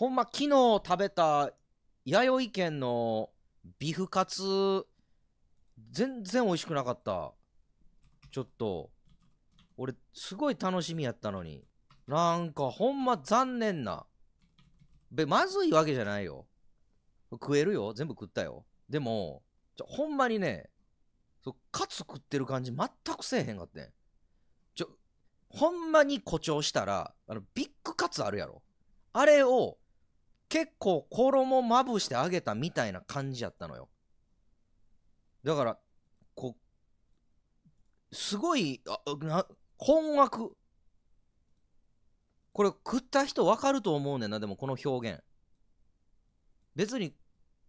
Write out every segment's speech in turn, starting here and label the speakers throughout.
Speaker 1: ほんま昨日食べた弥生県のビフカツ全然美味しくなかったちょっと俺すごい楽しみやったのになんかほんま残念なべまずいわけじゃないよ食えるよ全部食ったよでもちょほんまにねそカツ食ってる感じ全くせえへんかってちょほんまに誇張したらあのビッグカツあるやろあれを結構衣まぶして揚げたみたいな感じやったのよだからこうすごいあ困惑これ食った人分かると思うねんなでもこの表現別に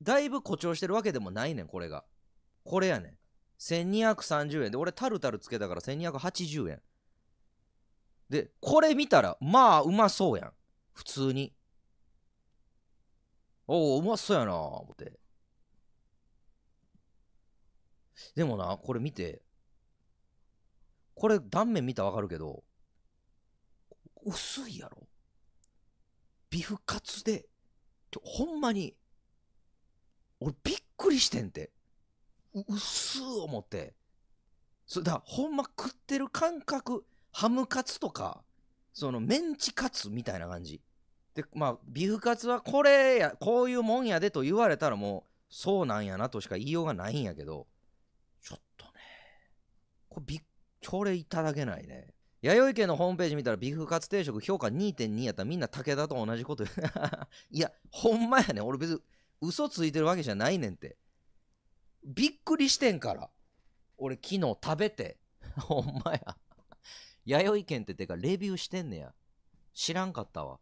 Speaker 1: だいぶ誇張してるわけでもないねんこれがこれやねん1230円で俺タルタルつけたから1280円でこれ見たらまあうまそうやん普通におお、うまそうやな思って。でもな、これ見て、これ断面見たらわかるけど、薄いやろビフカツで、ほんまに、俺びっくりしてんて。薄う思って。それだ、ほんま食ってる感覚、ハムカツとか、そのメンチカツみたいな感じ。でまあ美復活はこれやこういうもんやでと言われたらもうそうなんやなとしか言いようがないんやけどちょっとねこれびこれいただけないね弥生家のホームページ見たらビフカツ定食評価2.2やったらみんな武田と同じこと いやほんまやね俺別に嘘ついてるわけじゃないねんってびっくりしてんから俺昨日食べて ほんまや弥生県っててかレビューしてんねや知らんかったわ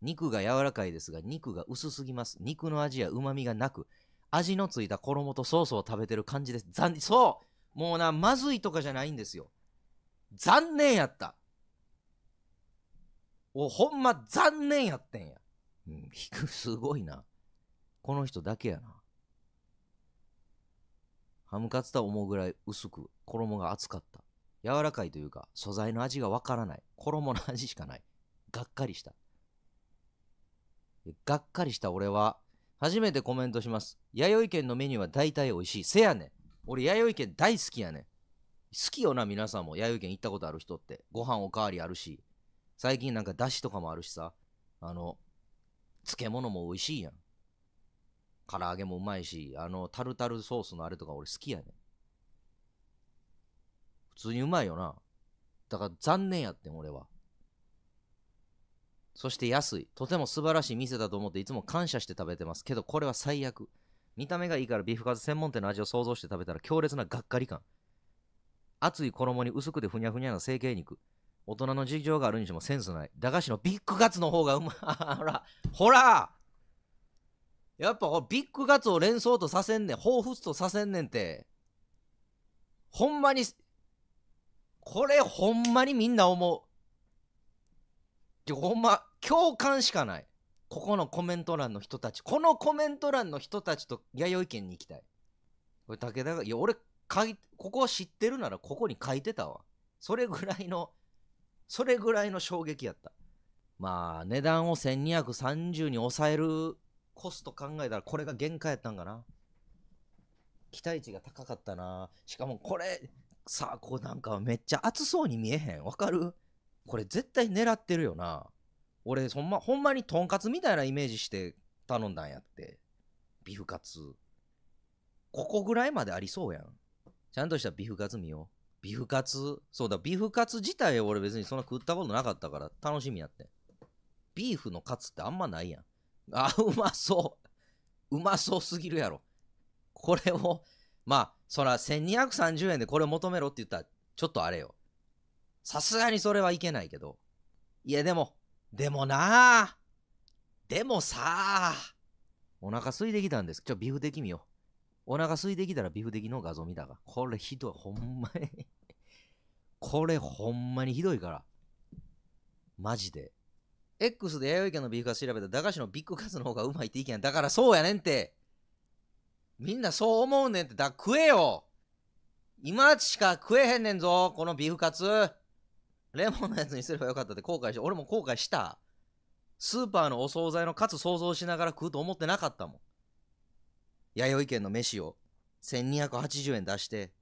Speaker 1: 肉が柔らかいですが、肉が薄すぎます。肉の味や旨味がなく、味のついた衣とソースを食べてる感じです。残そうもうな、まずいとかじゃないんですよ。残念やった。お、ほんま残念やってんや。うん、すごいな。この人だけやな。ハムカツとは思うぐらい薄く、衣が厚かった。柔らかいというか、素材の味がわからない。衣の味しかない。がっかりした。がっかりした俺は、初めてコメントします。弥生県のメニューは大体美味しい。せやねん。俺、弥生県大好きやねん。好きよな、皆さんも。弥生県行ったことある人って。ご飯おかわりあるし。最近なんかだしとかもあるしさ。あの、漬物も美味しいやん。唐揚げもうまいし、あの、タルタルソースのあれとか俺好きやねん。普通にうまいよな。だから残念やってん、俺は。そして安い。とても素晴らしい店だと思っていつも感謝して食べてますけど、これは最悪。見た目がいいからビーフカツ専門店の味を想像して食べたら強烈ながっかり感。熱い衣に薄くてふにゃふにゃな成形肉。大人の事情があるにしてもセンスない。駄菓子のビッグガツの方がうまい。ほら、ほらやっぱビッグガツを連想とさせんねん。彷彿とさせんねんって。ほんまに、これほんまにみんな思う。ほんま共感しかないここのコメント欄の人たちこのコメント欄の人たちと弥生県に行きたいこれ武田がいや俺書いここ知ってるならここに書いてたわそれぐらいのそれぐらいの衝撃やったまあ値段を1230に抑えるコスト考えたらこれが限界やったんかな期待値が高かったなしかもこれさあこうなんかめっちゃ熱そうに見えへんわかるこれ絶対狙ってるよな俺ほん,、ま、ほんまにとんかつみたいなイメージして頼んだんやってビフカツここぐらいまでありそうやんちゃんとしたビフカツ見ようビフカツそうだビフカツ自体俺別にそんな食ったことなかったから楽しみやってビーフのカツってあんまないやんあうまそううまそうすぎるやろこれをまあそら1230円でこれ求めろって言ったらちょっとあれよさすがにそれはいけないけど。いや、でも、でもなあ。でもさあ。お腹空いてきたんです。ちょ、ビフできみよ。お腹空いてきたらビフできの画像見たが。これひどい。ほんまにこれほんまにひどいから。マジで。X で弥生家のビーフカツ調べた駄菓子のビッグカツの方がうまいって意見だからそうやねんってみんなそう思うねんってだ食えよ今しか食えへんねんぞこのビーフカツレモンのやつにすればよかったって後悔して、俺も後悔した。スーパーのお惣菜のカツ想像しながら食うと思ってなかったもん。弥生県の飯を1280円出して、